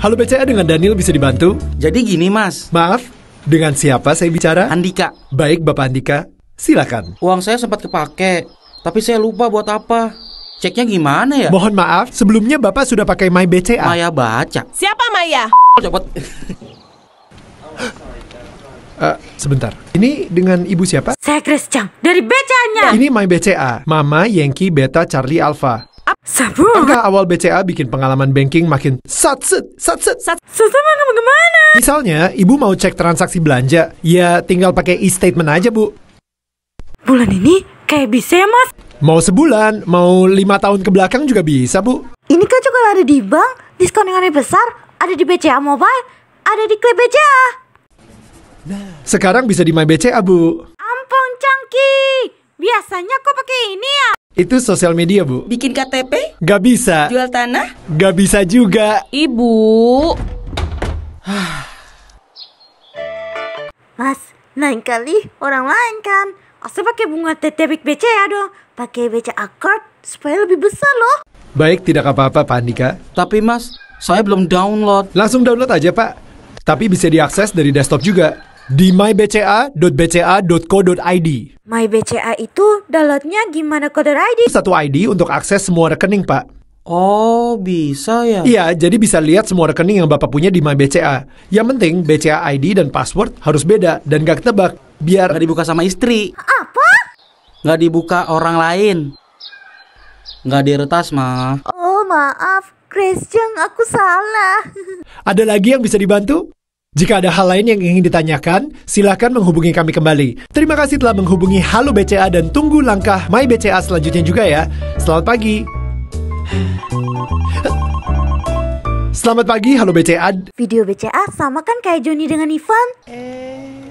Halo BCA dengan Daniel bisa dibantu? Jadi gini mas Maaf, dengan siapa saya bicara? Andika Baik Bapak Andika, silakan Uang saya sempat kepake, tapi saya lupa buat apa Ceknya gimana ya? Mohon maaf, sebelumnya Bapak sudah pakai My BCA Maya baca Siapa Maya? Cepat Uh, eh, sebentar. Ini dengan ibu siapa? Saya Chris Chang dari BCA-nya. Ini my BCA, Mama Yankee Beta Charlie Alpha. Sabu. Angka awal BCA bikin pengalaman banking makin satset, satset. Satset sama gimana? Misalnya, ibu mau cek transaksi belanja, ya tinggal pakai e-statement aja, Bu. Bulan ini kayak bisa ya, Mas? Mau sebulan, mau lima tahun ke belakang juga bisa, Bu. Ini kan juga ada di bank, diskon yang lebih besar, ada di BCA Mobile, ada di Klip BCA. Nah. Sekarang bisa di My BCA, Bu. Ampun, cangki. Biasanya kok pakai ini ya? Itu sosial media, Bu. Bikin KTP? Gak bisa. Jual tanah? Gak bisa juga. Ibu. Mas, lain kali orang lain kan. Asal pakai bunga tetebik BC ya dong. Pakai BC akord supaya lebih besar loh. Baik, tidak apa-apa Pak Andika. Tapi Mas, saya belum download. Langsung download aja Pak. Tapi bisa diakses dari desktop juga di mybca.bca.co.id. MyBCA itu downloadnya gimana kode ID? Satu ID untuk akses semua rekening, Pak. Oh, bisa ya? Iya, jadi bisa lihat semua rekening yang Bapak punya di MyBCA. Yang penting, BCA ID dan password harus beda dan gak ketebak. Biar... Gak dibuka sama istri. Apa? Gak dibuka orang lain. Gak diretas, Ma. Oh, maaf. Christian, aku salah. Ada lagi yang bisa dibantu? Jika ada hal lain yang ingin ditanyakan, silahkan menghubungi kami kembali. Terima kasih telah menghubungi Halo BCA dan tunggu langkah My BCA selanjutnya juga ya. Selamat pagi. Selamat pagi, Halo BCA. Video BCA sama kan kayak Joni dengan Ivan? Eh...